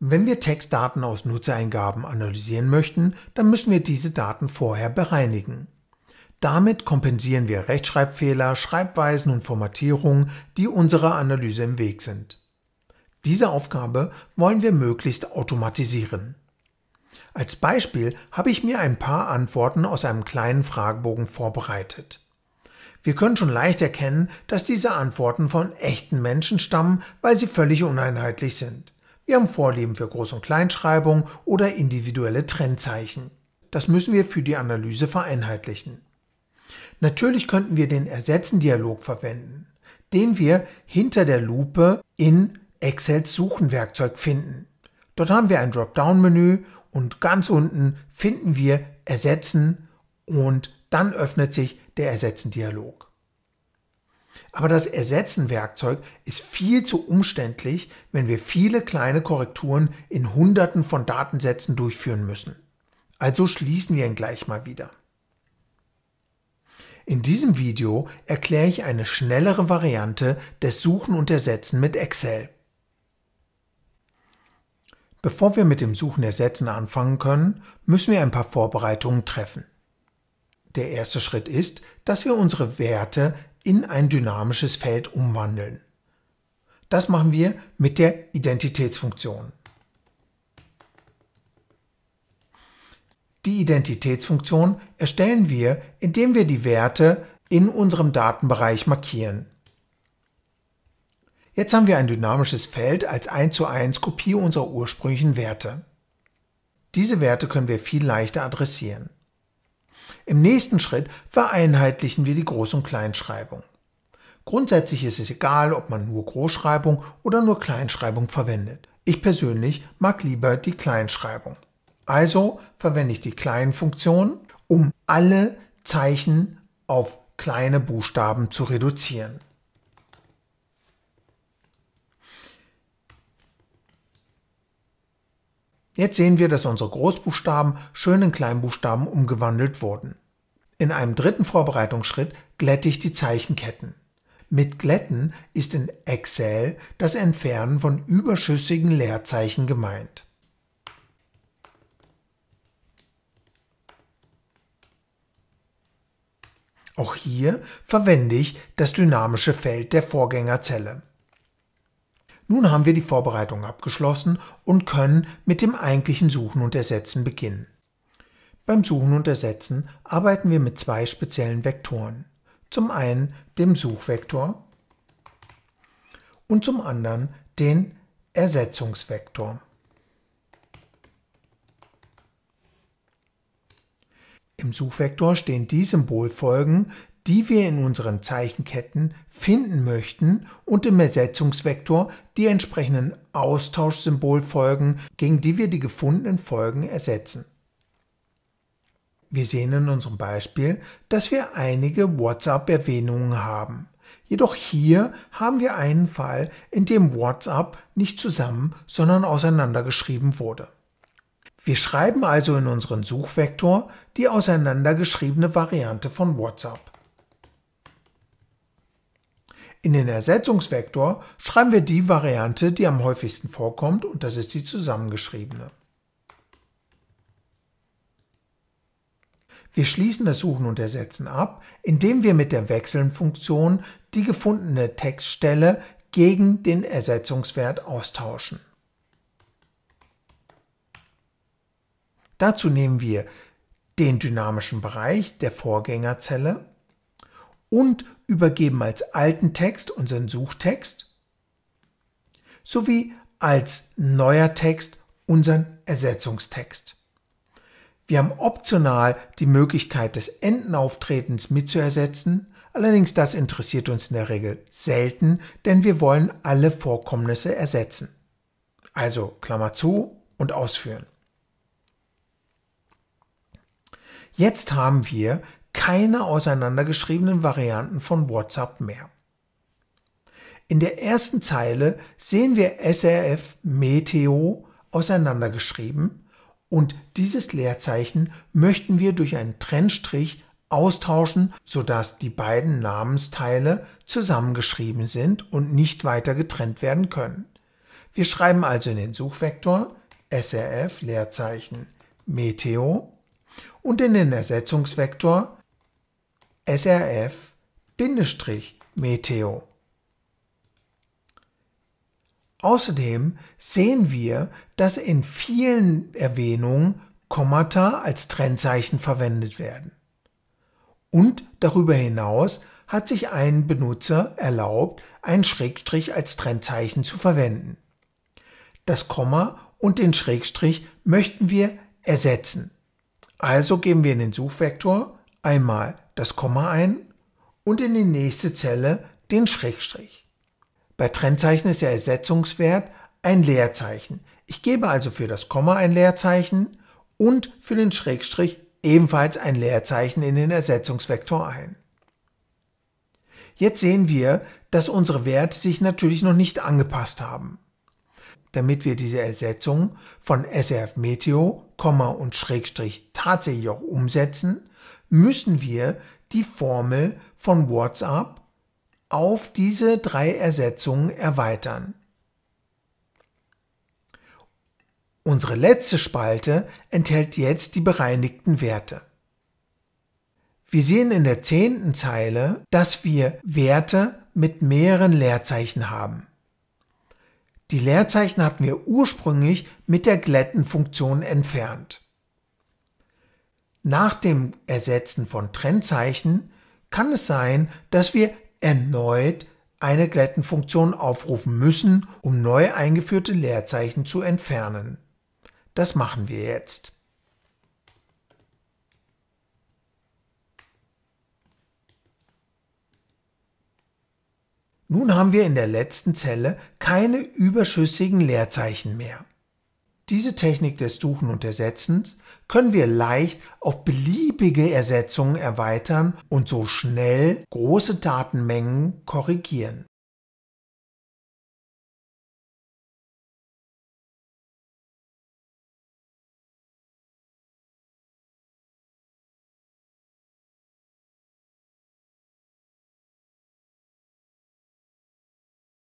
Wenn wir Textdaten aus Nutzereingaben analysieren möchten, dann müssen wir diese Daten vorher bereinigen. Damit kompensieren wir Rechtschreibfehler, Schreibweisen und Formatierungen, die unserer Analyse im Weg sind. Diese Aufgabe wollen wir möglichst automatisieren. Als Beispiel habe ich mir ein paar Antworten aus einem kleinen Fragebogen vorbereitet. Wir können schon leicht erkennen, dass diese Antworten von echten Menschen stammen, weil sie völlig uneinheitlich sind ihrem Vorlieben für Groß- und Kleinschreibung oder individuelle Trennzeichen. Das müssen wir für die Analyse vereinheitlichen. Natürlich könnten wir den Ersetzen-Dialog verwenden, den wir hinter der Lupe in Excels Suchenwerkzeug finden. Dort haben wir ein Dropdown-Menü und ganz unten finden wir Ersetzen und dann öffnet sich der Ersetzen-Dialog. Aber das Ersetzen-Werkzeug ist viel zu umständlich, wenn wir viele kleine Korrekturen in Hunderten von Datensätzen durchführen müssen. Also schließen wir ihn gleich mal wieder. In diesem Video erkläre ich eine schnellere Variante des Suchen und Ersetzen mit Excel. Bevor wir mit dem Suchen Ersetzen anfangen können, müssen wir ein paar Vorbereitungen treffen. Der erste Schritt ist, dass wir unsere Werte in ein dynamisches Feld umwandeln. Das machen wir mit der Identitätsfunktion. Die Identitätsfunktion erstellen wir, indem wir die Werte in unserem Datenbereich markieren. Jetzt haben wir ein dynamisches Feld als 1 zu 1 Kopie unserer ursprünglichen Werte. Diese Werte können wir viel leichter adressieren. Im nächsten Schritt vereinheitlichen wir die Groß- und Kleinschreibung. Grundsätzlich ist es egal, ob man nur Großschreibung oder nur Kleinschreibung verwendet. Ich persönlich mag lieber die Kleinschreibung. Also verwende ich die Kleinfunktion, um alle Zeichen auf kleine Buchstaben zu reduzieren. Jetzt sehen wir, dass unsere Großbuchstaben schön in Kleinbuchstaben umgewandelt wurden. In einem dritten Vorbereitungsschritt glätte ich die Zeichenketten. Mit Glätten ist in Excel das Entfernen von überschüssigen Leerzeichen gemeint. Auch hier verwende ich das dynamische Feld der Vorgängerzelle. Nun haben wir die Vorbereitung abgeschlossen und können mit dem eigentlichen Suchen und Ersetzen beginnen. Beim Suchen und Ersetzen arbeiten wir mit zwei speziellen Vektoren. Zum einen dem Suchvektor und zum anderen den Ersetzungsvektor. Im Suchvektor stehen die Symbolfolgen, die wir in unseren Zeichenketten finden möchten und im Ersetzungsvektor die entsprechenden Austauschsymbolfolgen, gegen die wir die gefundenen Folgen ersetzen. Wir sehen in unserem Beispiel, dass wir einige WhatsApp-Erwähnungen haben. Jedoch hier haben wir einen Fall, in dem WhatsApp nicht zusammen, sondern auseinandergeschrieben wurde. Wir schreiben also in unseren Suchvektor die auseinandergeschriebene Variante von WhatsApp. In den Ersetzungsvektor schreiben wir die Variante, die am häufigsten vorkommt, und das ist die zusammengeschriebene. Wir schließen das Suchen und Ersetzen ab, indem wir mit der Wechseln-Funktion die gefundene Textstelle gegen den Ersetzungswert austauschen. Dazu nehmen wir den dynamischen Bereich der Vorgängerzelle und übergeben als alten Text unseren Suchtext sowie als neuer Text unseren Ersetzungstext. Wir haben optional die Möglichkeit des Endenauftretens mitzuersetzen, allerdings das interessiert uns in der Regel selten, denn wir wollen alle Vorkommnisse ersetzen. Also Klammer zu und ausführen. Jetzt haben wir keine auseinandergeschriebenen Varianten von WhatsApp mehr. In der ersten Zeile sehen wir SRF Meteo auseinandergeschrieben und dieses Leerzeichen möchten wir durch einen Trennstrich austauschen, sodass die beiden Namensteile zusammengeschrieben sind und nicht weiter getrennt werden können. Wir schreiben also in den Suchvektor SRF Leerzeichen Meteo und in den Ersetzungsvektor SRF-Meteo. Außerdem sehen wir, dass in vielen Erwähnungen Kommata als Trennzeichen verwendet werden. Und darüber hinaus hat sich ein Benutzer erlaubt, einen Schrägstrich als Trennzeichen zu verwenden. Das Komma und den Schrägstrich möchten wir ersetzen. Also geben wir in den Suchvektor einmal das Komma ein und in die nächste Zelle den Schrägstrich. Bei Trennzeichen ist der Ersetzungswert ein Leerzeichen. Ich gebe also für das Komma ein Leerzeichen und für den Schrägstrich ebenfalls ein Leerzeichen in den Ersetzungsvektor ein. Jetzt sehen wir, dass unsere Werte sich natürlich noch nicht angepasst haben. Damit wir diese Ersetzung von SRF Meteo, Komma und Schrägstrich tatsächlich auch umsetzen, müssen wir die Formel von WhatsApp auf diese drei Ersetzungen erweitern. Unsere letzte Spalte enthält jetzt die bereinigten Werte. Wir sehen in der zehnten Zeile, dass wir Werte mit mehreren Leerzeichen haben. Die Leerzeichen hatten wir ursprünglich mit der Glätten-Funktion entfernt. Nach dem Ersetzen von Trennzeichen kann es sein, dass wir erneut eine Glättenfunktion aufrufen müssen, um neu eingeführte Leerzeichen zu entfernen. Das machen wir jetzt. Nun haben wir in der letzten Zelle keine überschüssigen Leerzeichen mehr. Diese Technik des Suchen und Ersetzens können wir leicht auf beliebige Ersetzungen erweitern und so schnell große Datenmengen korrigieren